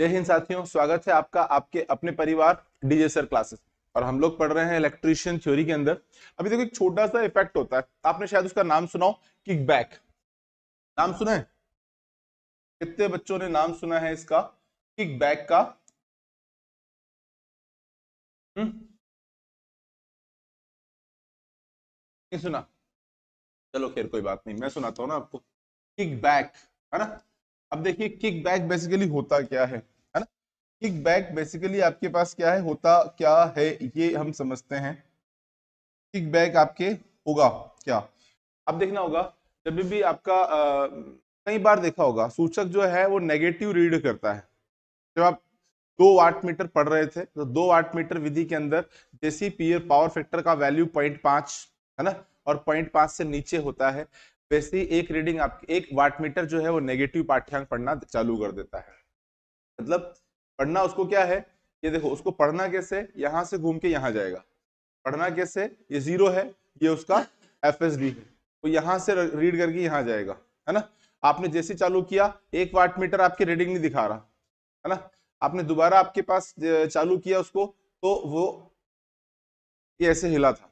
जय हिंद साथियों स्वागत है आपका आपके अपने परिवार डीजे सर क्लासेस और हम लोग पढ़ रहे हैं इलेक्ट्रिशियन थ्योरी के अंदर अभी देखो एक छोटा सा इफेक्ट होता है आपने शायद उसका नाम सुनाओ किक बैक नाम सुना है कितने बच्चों ने नाम सुना है इसका किक बैक का हम्म? नहीं सुना चलो खैर कोई बात नहीं मैं सुनाता हूँ ना आपको किक बैक है ना अब देखिए किक बैक बेसिकली होता क्या है है ना किक बैक बेसिकली आपके पास क्या है होता क्या है ये हम समझते हैं किक बैक आपके होगा क्या अब देखना होगा जब भी आपका कई बार देखा होगा सूचक जो है वो नेगेटिव रीड करता है जब आप दो वाट मीटर पढ़ रहे थे तो दो वाट मीटर विधि के अंदर जैसी पीयर पावर फैक्टर का वैल्यू पॉइंट है ना और पॉइंट से नीचे होता है वैसे ही एक रीडिंग आप एक वाट मीटर जो है वो नेगेटिव पाठ्यांक पढ़ना चालू कर देता है मतलब पढ़ना उसको क्या है ये देखो उसको पढ़ना कैसे यहाँ से घूम के यहाँ जाएगा पढ़ना कैसे ये जीरो है ये उसका एफ एस डी है तो यहाँ से रीड करके यहाँ जाएगा है ना आपने जैसे चालू किया एक वाट मीटर आपकी रीडिंग नहीं दिखा रहा है ना आपने दोबारा आपके पास चालू किया उसको तो वो ये ऐसे हिला था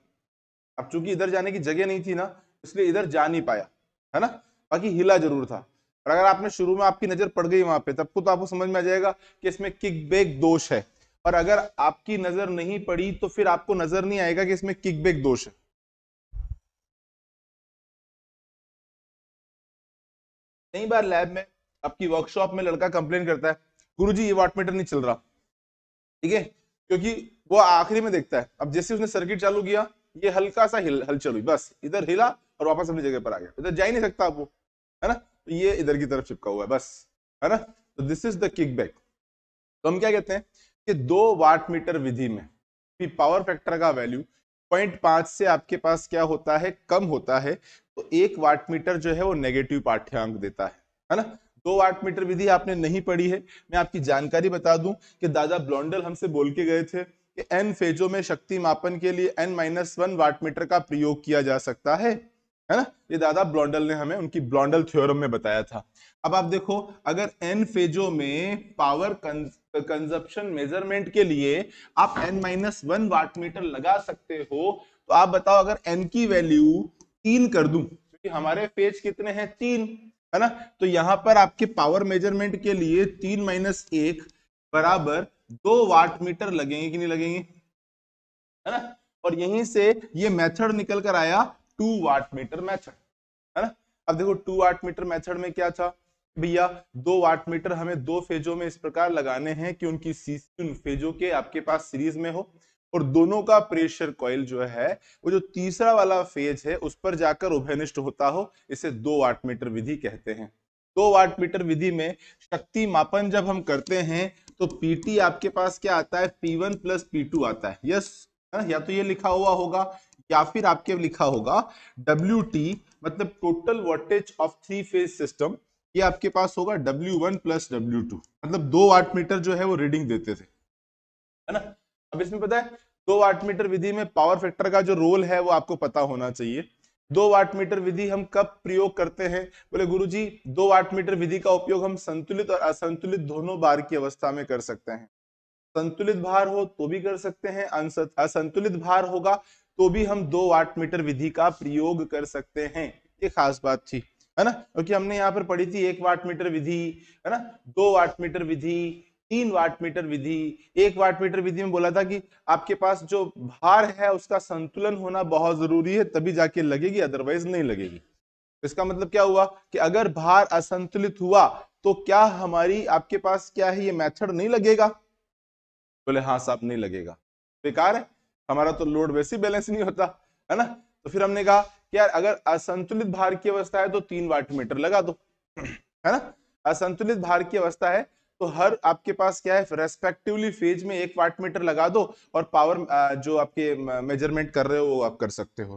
अब चूंकि इधर जाने की जगह नहीं थी ना इसलिए इधर जा नहीं पाया है ना बाकी हिला जरूर था और अगर आपने शुरू में आपकी नजर पड़ गई वहां पे तब को तो आपको समझ में आ जाएगा कि इसमें किक बैक दोष है और अगर आपकी नजर नहीं पड़ी तो फिर आपको नजर नहीं आएगा कि इसमें किक बैक दोष है कई बार लैब में आपकी वर्कशॉप में लड़का कंप्लेन करता है गुरुजी ये वाटमीटर नहीं चल रहा ठीक है क्योंकि वो आखिरी में देखता है अब जैसे उसने सर्किट चालू किया ये हल्का सा हिल हलचल हुई बस इधर हिला और वापस अपनी जगह पर आ गया इधर जा ही नहीं सकता आप वो है ना तो ये इधर की तरफ चिपका हुआ है बस है ना तो this is the kick back तो हम क्या कहते हैं कि दो वाट मीटर विधि में पावर फैक्टर का वैल्यू पॉइंट पांच से आपके पास क्या होता है कम होता है तो एक वाट मीटर जो है वो नेगेटिव पाठ्यांक देता है है ना दो वाट मीटर विधि आपने नहीं पढ़ी है मैं आपकी जानकारी बता दूं कि दादा ब्लॉन्डल हमसे बोल के गए थे कि एन फेजों में शक्ति मापन के लिए N minus one watt meter का प्रयोग किया जा सकता है है ना ये दादा ब्लॉन्डल ने हमें उनकी ब्लॉन्डल थ्योरम में बताया था अब आप देखो अगर एन फेजो में पावर कंजप्शन मेजरमेंट के लिए आप N minus one watt meter लगा सकते हो तो आप बताओ अगर एन की वैल्यू तीन कर दू क्योंकि हमारे फेज कितने हैं तीन है ना तो यहां पर आपके पावर मेजरमेंट के लिए तीन माइनस एक बराबर दो वाट मीटर लगेंगे कि नहीं लगेंगे है ना और यहीं से ये मेथड निकल कर आया टू वाट मीटर मैथड है ना अब देखो टू वाट मीटर मैथड में क्या था भैया दो वाट मीटर हमें दो फेजों में इस प्रकार लगाने हैं कि उनकी सीसी उन फेजों के आपके पास सीरीज में हो और दोनों का प्रेशर कॉइल जो है वो जो तीसरा वाला फेज है उस पर जाकर उभयनिष्ठ होता हो इसे दो वाट मीटर विधि कहते हैं दो वाट मीटर विधि में शक्ति मापन जब हम करते हैं तो पीटी आपके पास क्या आता है P one plus P two आता है यस या तो ये लिखा हुआ होगा या फिर आपके लिखा होगा डब्ल्यू टी मतलब total voltage of three phase system ये आपके पास होगा W1 वन प्लस डब्ल्यू मतलब दो वाट मीटर जो है वो रीडिंग देते थे है ना अब इसमें पता है दो वाट मीटर विधि में पावर फैक्टर का जो रोल है वो आपको पता होना चाहिए दो वाट मीटर विधि हम कब प्रयोग करते हैं बोले गुरुजी दो वाट मीटर विधि का उपयोग हम संतुलित और असंतुलित दोनों बार की अवस्था में कर सकते हैं संतुलित भार हो तो भी कर सकते हैं असंतुलित भार होगा तो भी हम दो वाट मीटर विधि का प्रयोग कर सकते हैं ये खास बात थी है ना क्योंकि हमने यहाँ पर पढ़ी थी एक वाट मीटर विधि है ना दो वाट मीटर विधि तीन वाट मीटर विधि एक वाट मीटर विधि में बोला था कि आपके पास जो भार है उसका संतुलन होना बहुत जरूरी है तभी जाके लगेगी अदरवाइज नहीं लगेगी इसका मतलब क्या हुआ कि अगर भार असंतुलित हुआ तो क्या हमारी आपके पास क्या है ये मेथड नहीं लगेगा बोले हाँ साहब नहीं लगेगा बेकार है हमारा तो लोड वैसे बैलेंस नहीं होता है ना तो फिर हमने कहा कि यार अगर असंतुलित भार की अवस्था है तो तीन वाट मीटर लगा दो है ना असंतुलित भार की अवस्था है तो हर आपके पास क्या है रेस्पेक्टिवली फेज में एक वाट मीटर लगा दो और पावर जो आपके मेजरमेंट कर रहे हो वो आप कर सकते हो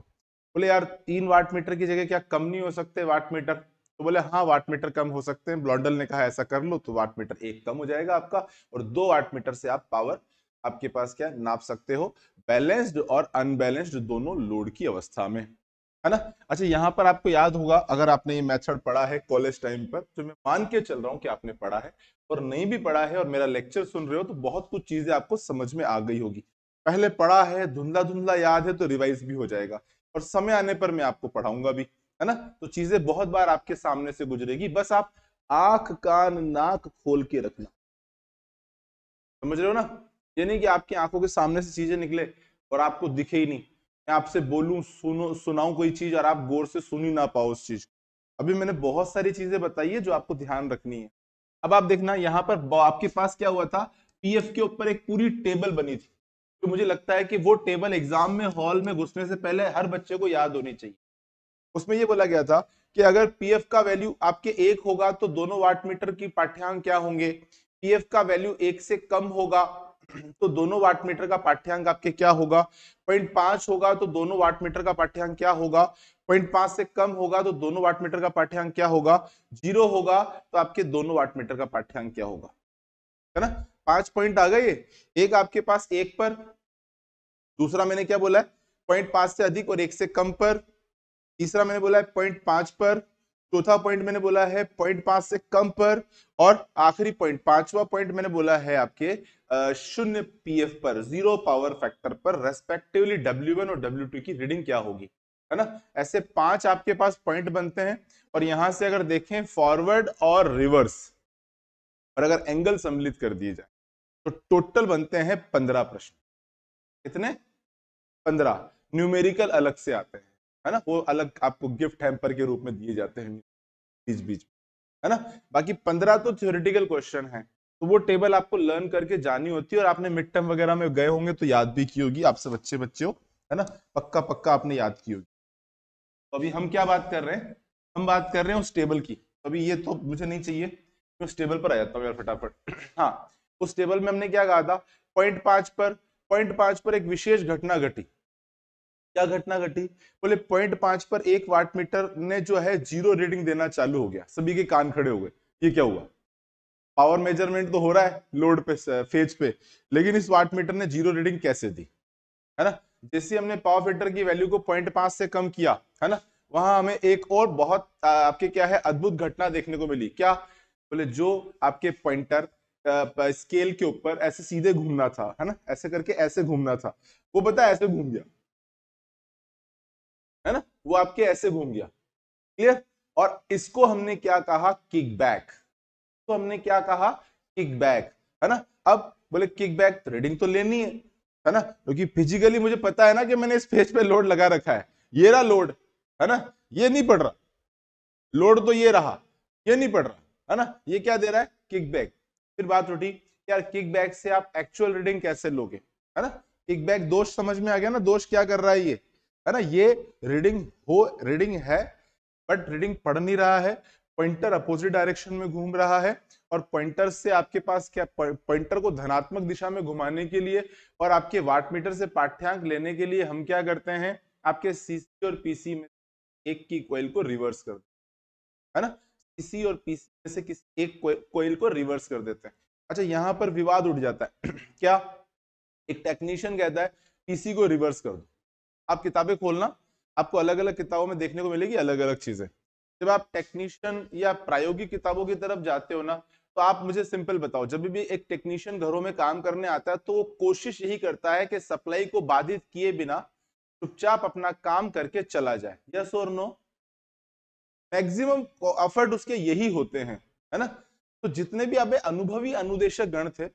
बोले यार तीन वाट मीटर की जगह क्या कम नहीं हो सकते वाट मीटर तो बोले हाँ वाट मीटर कम हो सकते हैं ब्लॉडल ने कहा ऐसा कर लो तो वाट मीटर एक कम हो जाएगा आपका और दो वाट मीटर से आप पावर आपके पास क्या नाप सकते हो बैलेंस्ड और अनबैलेंस्ड दोनों लोड की अवस्था में है ना अच्छा यहाँ पर आपको याद होगा अगर आपने ये मेथड पढ़ा है कॉलेज टाइम पर तो मैं मान के चल रहा हूँ कि आपने पढ़ा है और नहीं भी पढ़ा है और मेरा लेक्चर सुन रहे हो तो बहुत कुछ चीजें आपको समझ में आ गई होगी पहले पढ़ा है धुंधला धुंधला याद है तो रिवाइज भी हो जाएगा और समय आने पर मैं आपको पढ़ाऊंगा भी है ना तो चीजें बहुत बार आपके सामने से गुजरेगी बस आप आंख कान नाक खोल के रखना समझ रहे हो ना ये नहीं कि आपकी आंखों के सामने से चीजें निकले और आपको दिखे ही नहीं मैं आपसे बोलूं सुनो सुनाऊं कोई चीज और आप गौर से सुनी ना पाओ उस चीज अभी मैंने बहुत सारी चीजें बताई है जो आपको ध्यान रखनी है अब आप देखना यहाँ पर आपके पास क्या हुआ था पीएफ के ऊपर एक पूरी टेबल बनी थी तो मुझे लगता है कि वो टेबल एग्जाम में हॉल में घुसने से पहले हर बच्चे को याद होनी चाहिए उसमें ये बोला गया था कि अगर पीएफ का वैल्यू आपके एक होगा तो दोनों वाट मीटर की पाठ्यांक क्या होंगे पीएफ का वैल्यू एक से कम होगा तो दोनों वाट मीटर का पाठ्यांक आपके क्या होगा पॉइंट पांच होगा तो दोनों वाट मीटर का पाठ्यांक क्या होगा पॉइंट पांच से कम होगा तो दोनों वाट मीटर का पाठ्यांक क्या होगा जीरो होगा तो आपके दोनों वाट मीटर का पाठ्यांक क्या होगा है ना पांच पॉइंट आ गए एक आपके पास एक पर दूसरा मैंने क्या बोला है पॉइंट पांच से अधिक और एक से कम पर तीसरा मैंने बोला है पॉइंट पांच पर चौथा पॉइंट मैंने बोला है पॉइंट पांच से कम पर और आखिरी पॉइंट पांचवा पॉइंट मैंने बोला है आपके शून्य पीएफ पर जीरो पावर फैक्टर पर रेस्पेक्टिवली डब्ल्यू वन और डब्ल्यू टू की रीडिंग क्या होगी है ना ऐसे पांच आपके पास पॉइंट बनते हैं और यहां से अगर देखें फॉरवर्ड और रिवर्स और अगर एंगल सम्मिलित कर दिए जाए तो टोटल बनते हैं पंद्रह प्रश्न कितने पंद्रह न्यूमेरिकल अलग से आते हैं है ना वो अलग आपको गिफ्ट हैम्पर के रूप में दिए जाते हैं बीच बीच है ना बाकी पंद्रह तो थियोरिटिकल क्वेश्चन है तो वो टेबल आपको लर्न करके जानी होती है और आपने मिड टर्म वगैरह में गए होंगे तो याद भी की होगी आप सब अच्छे बच्चे हो है ना पक्का पक्का आपने याद की होगी तो अभी हम क्या बात कर रहे हैं हम बात कर रहे हैं उस टेबल की तो अभी ये तो मुझे नहीं चाहिए मैं उस टेबल पर आ जाता हूँ यार फटाफट हाँ उस टेबल में हमने क्या कहा था पॉइंट पांच पर पॉइंट पांच पर एक विशेष घटना घटी क्या घटना घटी बोले पॉइंट पांच पर एक वाट मीटर ने जो है जीरो रीडिंग देना चालू हो गया सभी के कान खड़े हो गए ये क्या हुआ पावर मेजरमेंट तो हो रहा है लोड पे फेज पे लेकिन इस वाट मीटर ने जीरो रीडिंग कैसे दी है ना जैसे हमने पावर फिल्टर की वैल्यू को पॉइंट पांच से कम किया है ना वहां हमें एक और बहुत आपके क्या है अद्भुत घटना देखने को मिली क्या बोले जो आपके पॉइंटर स्केल के ऊपर ऐसे सीधे घूमना था है ना ऐसे करके ऐसे घूमना था वो पता ऐसे घूम गया वो आपके ऐसे घूम गया क्लियर और इसको हमने क्या कहा किकबैक तो हमने क्या कहा किकबैक है ना अब बोले किकबैक ट्रेडिंग तो लेनी है है ना क्योंकि तो फिजिकली मुझे पता है ना कि मैंने इस फेज पे लोड लगा रखा है ये रहा लोड है ना ये नहीं पड़ रहा लोड तो ये रहा ये नहीं पड़ रहा है ना ये क्या दे रहा है किकबैक फिर बात उठी यार किकबैक से आप एक्चुअल रीडिंग कैसे लोगे है ना किकबैक दोष समझ में आ गया ना दोष क्या कर रहा है ये है ना ये रीडिंग हो रीडिंग है बट रीडिंग पढ़ नहीं रहा है पॉइंटर अपोजिट डायरेक्शन में घूम रहा है और पॉइंटर से आपके पास क्या पॉइंटर को धनात्मक दिशा में घुमाने के लिए और आपके वाट मीटर से पाठ्यांक लेने के लिए हम क्या करते हैं आपके सीसी और पीसी में एक की कोयल को रिवर्स कर है ना सीसी और पीसी में से किसी एक कोयल को रिवर्स कर देते हैं अच्छा यहाँ पर विवाद उठ जाता है क्या एक टेक्नीशियन कहता है पीसी को रिवर्स कर दो आप किताबें खोलना आपको अलग अलग किताबों में देखने को मिलेगी अलग अलग चीजें जब आप टेक्नीशियन या प्रायोगिक किताबों की तरफ जाते हो ना तो आप मुझे सिंपल बताओ जब भी एक टेक्नीशियन घरों में काम करने आता है तो वो कोशिश यही करता है कि सप्लाई को बाधित किए बिना चुपचाप अपना काम करके चला जाए यस और नो मैक्सिमम एफर्ट उसके यही होते हैं है ना तो जितने भी आप अनुभवी अनुदेशक गण थे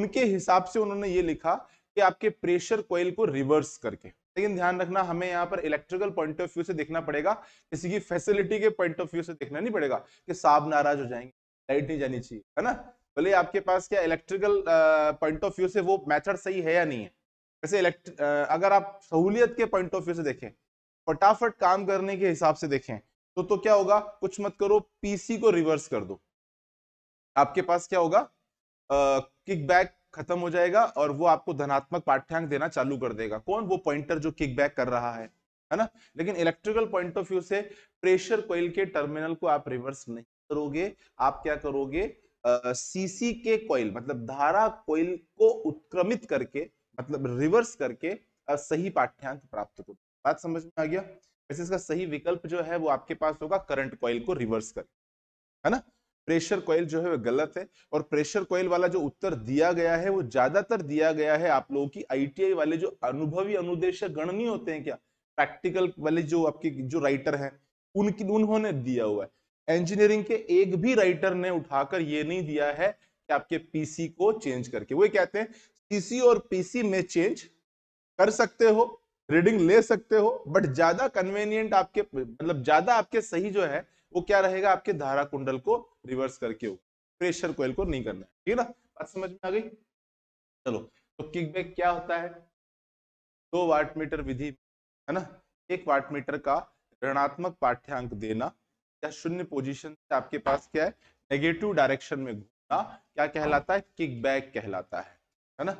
उनके हिसाब से उन्होंने ये लिखा कि आपके प्रेशर कोयल को रिवर्स करके लेकिन ध्यान रखना हमें यहाँ पर इलेक्ट्रिकल पॉइंट ऑफ व्यू से देखना पड़ेगा किसी की फैसिलिटी के पॉइंट ऑफ व्यू से देखना नहीं पड़ेगा कि साहब नाराज हो जाएंगे लाइट नहीं जानी चाहिए है ना बोले आपके पास क्या इलेक्ट्रिकल पॉइंट ऑफ व्यू से वो मैथड सही है या नहीं है वैसे अगर आप सहूलियत के पॉइंट ऑफ व्यू से देखें फटाफट काम करने के हिसाब से देखें तो तो क्या होगा कुछ मत करो पीसी को रिवर्स कर दो आपके पास क्या होगा किकबैक खत्म हो जाएगा और वो आपको धनात्मक पाठ्यांक देना चालू कर देगा कौन वो पॉइंटर जो किक बैक कर रहा है है ना लेकिन इलेक्ट्रिकल पॉइंट ऑफ व्यू से प्रेशर कोयल के टर्मिनल को आप रिवर्स नहीं करोगे आप क्या करोगे सीसी के कोयल मतलब धारा कोयल को उत्क्रमित करके मतलब रिवर्स करके सही पाठ्यांक प्राप्त करो बात समझ में आ गया वैसे इसका सही विकल्प जो है वो आपके पास होगा करंट कॉइल को रिवर्स कर है ना प्रेशर कॉइल जो है वो गलत है और प्रेशर कॉइल वाला जो उत्तर दिया गया है वो ज्यादातर दिया गया है आप लोगों की आईटीआई वाले जो अनुभवी अनुदेशक गण नहीं होते हैं क्या प्रैक्टिकल वाले जो आपके जो राइटर हैं उनकी उन्होंने दिया हुआ है इंजीनियरिंग के एक भी राइटर ने उठाकर ये नहीं दिया है कि आपके पीसी को चेंज करके वो कहते हैं सीसी और पीसी में चेंज कर सकते हो रीडिंग ले सकते हो बट ज्यादा कन्वीनियंट आपके मतलब ज्यादा आपके सही जो है वो क्या रहेगा आपके धारा कुंडल को रिवर्स करके हो प्रेशर कोयल को नहीं करना है ठीक है ना बात समझ में आ गई चलो तो किकबैक क्या होता है दो वाट मीटर विधि है ना एक वाट मीटर का ऋणात्मक पाठ्यांक देना या शून्य पोजीशन से आपके पास क्या है नेगेटिव डायरेक्शन में घूमना क्या कहलाता है किकबैक कहलाता है है ना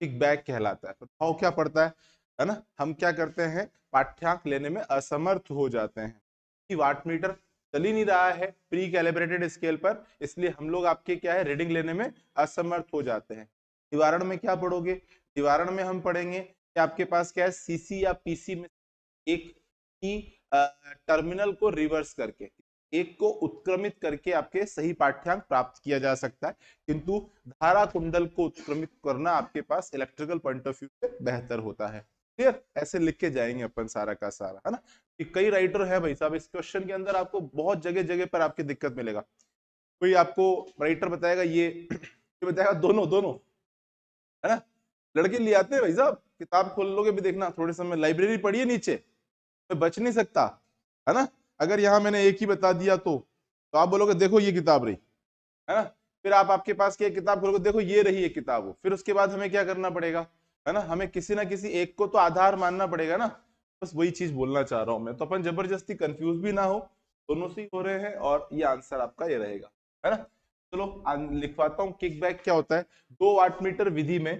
किकबैक कहलाता है प्रभाव तो क्या पड़ता है है ना हम क्या करते हैं पाठ्यांक लेने में असमर्थ हो जाते हैं कि वाट मीटर चल ही नहीं रहा है प्री कैलिब्रेटेड स्केल पर इसलिए हम लोग आपके क्या है रीडिंग लेने में असमर्थ हो जाते हैं निवारण में क्या पढ़ोगे निवारण में हम पढ़ेंगे कि आपके पास क्या है सीसी या पीसी में एक की टर्मिनल को रिवर्स करके एक को उत्क्रमित करके आपके सही पाठ्यांक प्राप्त किया जा सकता है किंतु धारा कुंडल को उत्क्रमित करना आपके पास इलेक्ट्रिकल पॉइंट ऑफ व्यू से बेहतर होता है क्लियर ऐसे लिख के जाएंगे अपन सारा का सारा है ना कि कई राइटर है भाई साहब इस क्वेश्चन के अंदर आपको बहुत जगह जगह पर आपकी दिक्कत मिलेगा कोई आपको राइटर बताएगा ये बताएगा दोनों दोनों है ना लड़के ले आते हैं भाई साहब किताब खोल लोगे भी देखना थोड़े समय लाइब्रेरी पढ़िए नीचे तो बच नहीं सकता है ना अगर यहाँ मैंने एक ही बता दिया तो तो आप बोलोगे देखो ये किताब रही है ना फिर आप आपके पास की किताब खोलोगे देखो ये रही एक किताब हो फिर उसके बाद हमें क्या करना पड़ेगा है ना हमें किसी ना किसी एक को तो आधार मानना पड़ेगा ना बस वही चीज बोलना चाह रहा हूं मैं तो अपन जबरदस्ती कंफ्यूज भी ना हो दोनों से हो रहे हैं और ये आंसर आपका ये रहेगा है ना चलो लिखवाता हूँ किक बैक क्या होता है दो वाट मीटर विधि में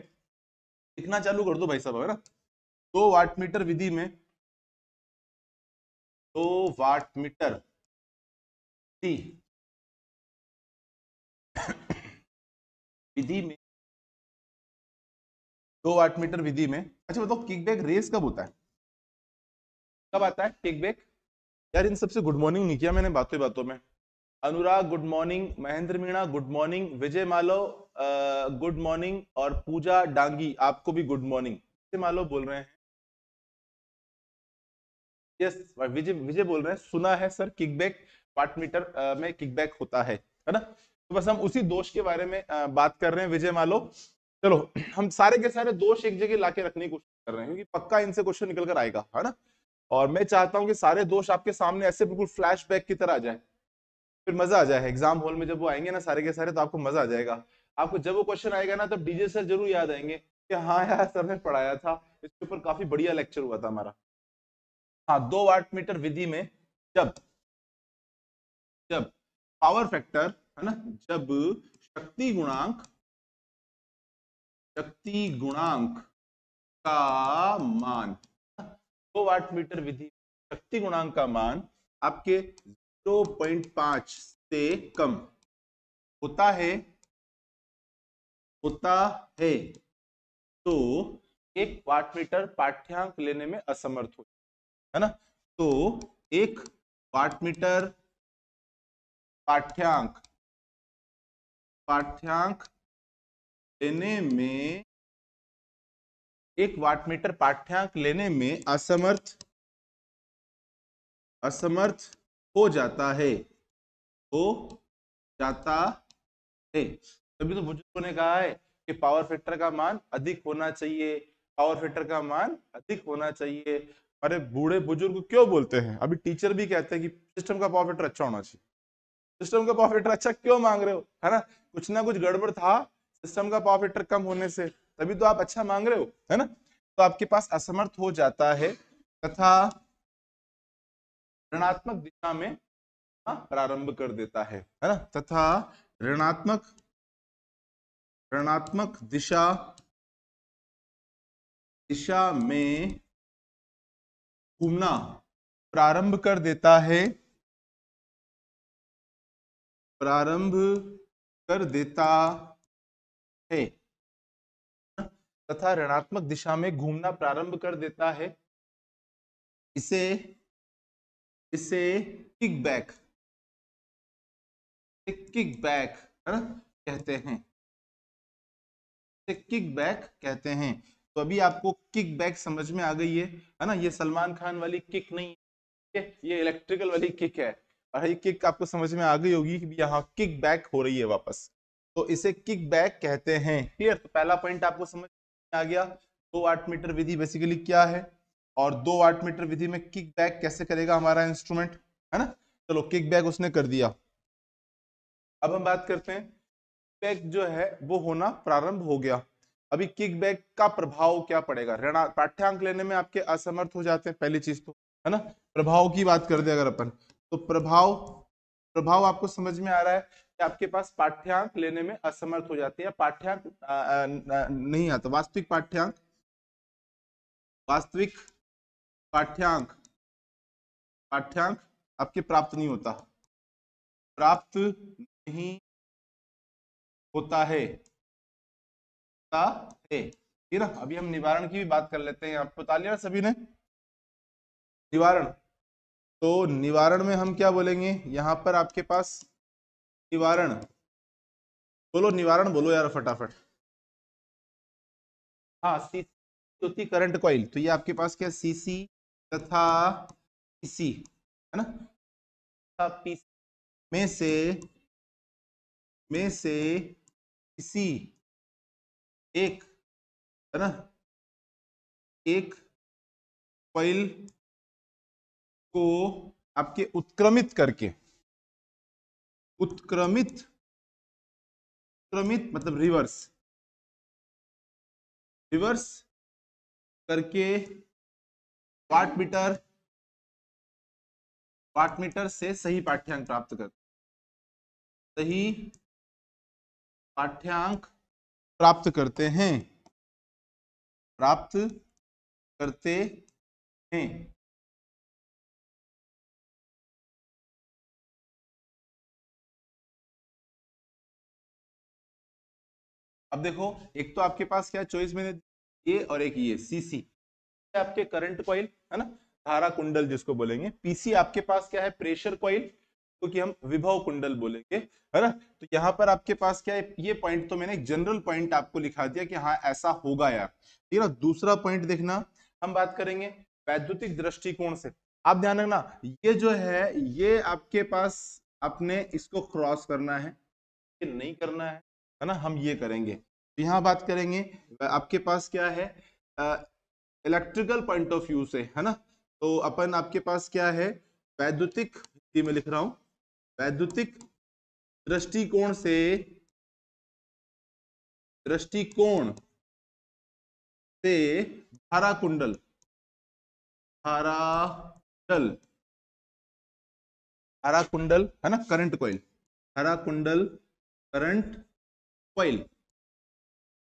लिखना चालू कर दो भाई साहब है ना दो वाट मीटर विधि में दो वाट मीटर विधि में दो वाट मीटर विधि में अच्छा बताओ किक बैक रेस कब होता है कब आता है किक बैक यार इन सबसे गुड मॉर्निंग नहीं किया मैंने बातों बातों में Anurag good morning Mahendra Meena good morning Vijay Malo good morning और पूजा डांगी आपको भी गुड मॉर्निंग विजय मालव बोल रहे हैं यस विजय विजय बोल रहे हैं सुना है सर किकबैक वाट मीटर में किकबैक होता है है ना तो बस हम उसी दोष के बारे में बात कर रहे हैं विजय मालो चलो हम सारे के सारे दोष एक जगह लाके रखने की कोशिश कर रहे हैं क्योंकि पक्का इनसे क्वेश्चन तो निकल कर आएगा है ना और मैं चाहता हूं कि सारे दोष आपके सामने ऐसे बिल्कुल फ्लैशबैक की तरह आ जाए फिर मजा आ जाए एग्जाम हॉल में जब वो आएंगे ना सारे के सारे तो आपको मजा आ जाएगा आपको जब वो क्वेश्चन आएगा ना तब डीजे सर जरूर याद आएंगे कि हाँ यार सर ने पढ़ाया था इसके ऊपर काफी बढ़िया लेक्चर हुआ था हमारा हाँ दो वाट मीटर विधि में जब जब पावर फैक्टर है ना जब शक्ति गुणांक शक्ति गुणांक का मान दो वाट मीटर विधि शक्ति गुणांक का मान आपके 0.5 से कम होता है होता है तो एक वाट मीटर पाठ्यांक लेने में असमर्थ हो है ना तो एक वाट मीटर पाठ्यांक पाठ्यांक लेने में एक वाट मीटर पाठ्यांक लेने में असमर्थ असमर्थ हो जाता है हो जाता है तभी तो बुजुर्गों ने कहा है कि पावर फैक्टर का मान अधिक होना चाहिए पावर फैक्टर का मान अधिक होना चाहिए अरे बूढ़े बुजुर्ग क्यों बोलते हैं अभी टीचर भी कहते हैं कि सिस्टम का पावर फैक्टर अच्छा होना चाहिए सिस्टम का पावर फैक्टर अच्छा क्यों मांग रहे हो है ना कुछ ना कुछ गड़बड़ था सिस्टम का पावर फैक्टर कम होने से तभी तो आप अच्छा मांग रहे हो है ना तो आपके पास असमर्थ हो जाता है तथा ऋणात्मक दिशा में हाँ, प्रारंभ कर देता है है ना तथा ऋणात्मक ऋणात्मक दिशा दिशा में घूमना प्रारंभ कर देता है प्रारंभ कर देता है तथा ऋणात्मक दिशा में घूमना प्रारंभ कर देता है इसे इसे किक बैक किक बैक है ना कहते हैं किक बैक कहते हैं तो अभी आपको किक बैक समझ में आ गई है है ना ये सलमान खान वाली किक नहीं है ये इलेक्ट्रिकल वाली किक है और ये किक आपको समझ में आ गई होगी कि यहाँ किक बैक हो रही है वापस तो इसे किक बैक कहते हैं क्लियर तो पहला पॉइंट आपको समझ आ गया दो आठ मीटर विधि बेसिकली क्या है और दो आठ मीटर विधि में किक बैक कैसे करेगा हमारा इंस्ट्रूमेंट है ना चलो किक बैक उसने कर दिया अब हम बात करते हैं बैक जो है वो होना प्रारंभ हो गया अभी किक बैक का प्रभाव क्या पड़ेगा ऋणा पाठ्यांक लेने में आपके असमर्थ हो जाते हैं पहली चीज तो है ना प्रभाव की बात कर दे अगर अपन तो प्रभाव प्रभाव आपको समझ में आ रहा है आपके पास पाठ्यांक लेने में असमर्थ हो जाते हैं पाठ्यांक नहीं आता वास्तविक पाठ्यांक वास्तविक पाठ्यांक पाठ्यांक आपके प्राप्त नहीं होता प्राप्त नहीं होता है होता है ठीक ना अभी हम निवारण की भी बात कर लेते हैं आपको बता लिया सभी ने निवारण तो निवारण में हम क्या बोलेंगे यहाँ पर आपके पास निवारण बोलो निवारण बोलो यार फटाफट हाँ सी करंट कॉइल तो ये आपके पास क्या सीसी तथा पीसी है ना पीसी में से में से किसी एक है ना एक कॉइल को आपके उत्क्रमित करके उत्क्रमित उत्क्रमित मतलब रिवर्स रिवर्स करके वाट मीटर वाट मीटर से सही पाठ्यांक प्राप्त कर सही पाठ्यांक प्राप्त करते हैं प्राप्त करते हैं अब देखो एक तो आपके पास क्या चॉइस मैंने ये और एक ये सीसी आपके करंट कॉइल है ना धारा कुंडल जिसको बोलेंगे पीसी आपके पास क्या है प्रेशर कॉइल क्योंकि तो हम विभव कुंडल बोलेंगे है ना तो यहाँ पर आपके पास क्या है ये पॉइंट तो मैंने एक जनरल पॉइंट आपको लिखा दिया कि हाँ ऐसा होगा यार ठीक है ना दूसरा पॉइंट देखना हम बात करेंगे वैद्युतिक दृष्टिकोण से आप ध्यान रखना ये जो है ये आपके पास अपने इसको क्रॉस करना है नहीं करना है है ना हम ये करेंगे तो यहाँ बात करेंगे आपके पास क्या है इलेक्ट्रिकल पॉइंट ऑफ व्यू से है ना तो अपन आपके पास क्या है वैद्युतिक मैं लिख रहा हूं वैद्युतिक दृष्टिकोण से दृष्टिकोण से धारा कुंडल धाराकुंडल कुंडल धारा कुंडल है ना करंट कोइल धारा कुंडल करंट coil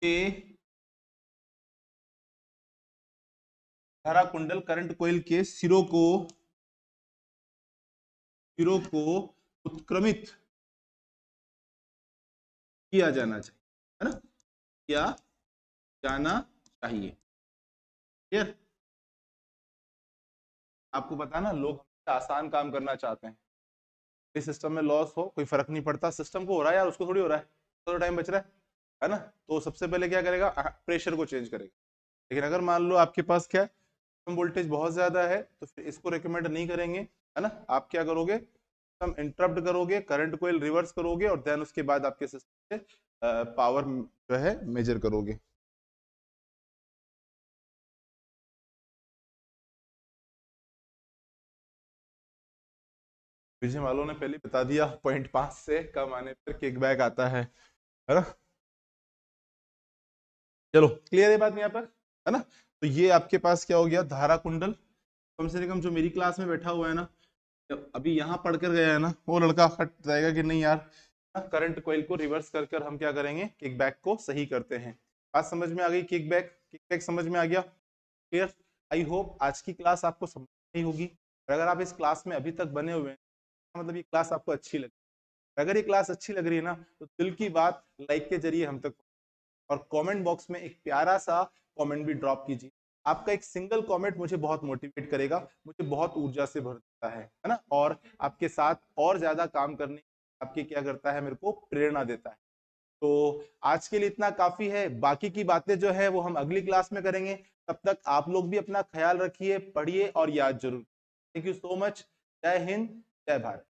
के धारा कुंडल करंट कोयल के सिरों को सिरों को उत्क्रमित किया जाना चाहिए है ना किया जाना चाहिए क्लियर आपको पता ना लोग आसान काम करना चाहते हैं इस सिस्टम में लॉस हो कोई फर्क नहीं पड़ता सिस्टम को हो रहा है यार उसको थोड़ी हो रहा है तो टाइम बच रहा है है ना तो सबसे पहले क्या करेगा प्रेशर को चेंज करेगा लेकिन अगर मान लो आपके पास क्या है वोल्टेज बहुत ज़्यादा है तो फिर इसको रिकमेंड नहीं करेंगे है ना आप क्या करोगे सिस्टम इंटरप्ट करोगे करंट कोयल रिवर्स करोगे और देन उसके बाद आपके सिस्टम से पावर जो है मेजर करोगे विजय वालों ने पहले बता दिया पॉइंट पांच से कम आने पर किकबैक आता है है ना चलो क्लियर है बात यहाँ पर है ना तो ये आपके पास क्या हो गया धारा कुंडल कम से कम जो मेरी क्लास में बैठा हुआ है ना अभी यहाँ पढ़कर गया है ना वो लड़का खट जाएगा कि नहीं यार करंट कोयल को रिवर्स कर कर हम क्या करेंगे किक बैक को सही करते हैं बात समझ में आ गई किक बैक किक बैक समझ में आ गया क्लियर आई होप आज की क्लास आपको समझ नहीं होगी और अगर आप इस क्लास में अभी तक बने हुए हैं मतलब ये क्लास आपको अच्छी लगी अगर ये क्लास अच्छी लग रही है ना तो दिल की बात लाइक के जरिए हम तक और कमेंट बॉक्स में एक प्यारा सा कमेंट भी ड्रॉप कीजिए आपका एक सिंगल कमेंट मुझे बहुत मोटिवेट करेगा मुझे बहुत ऊर्जा से भर देता है है ना और आपके साथ और ज़्यादा काम करने आपके क्या करता है मेरे को प्रेरणा देता है तो आज के लिए इतना काफ़ी है बाकी की बातें जो है वो हम अगली क्लास में करेंगे तब तक आप लोग भी अपना ख्याल रखिए पढ़िए और याद जरूर थैंक यू सो मच जय हिंद जय भारत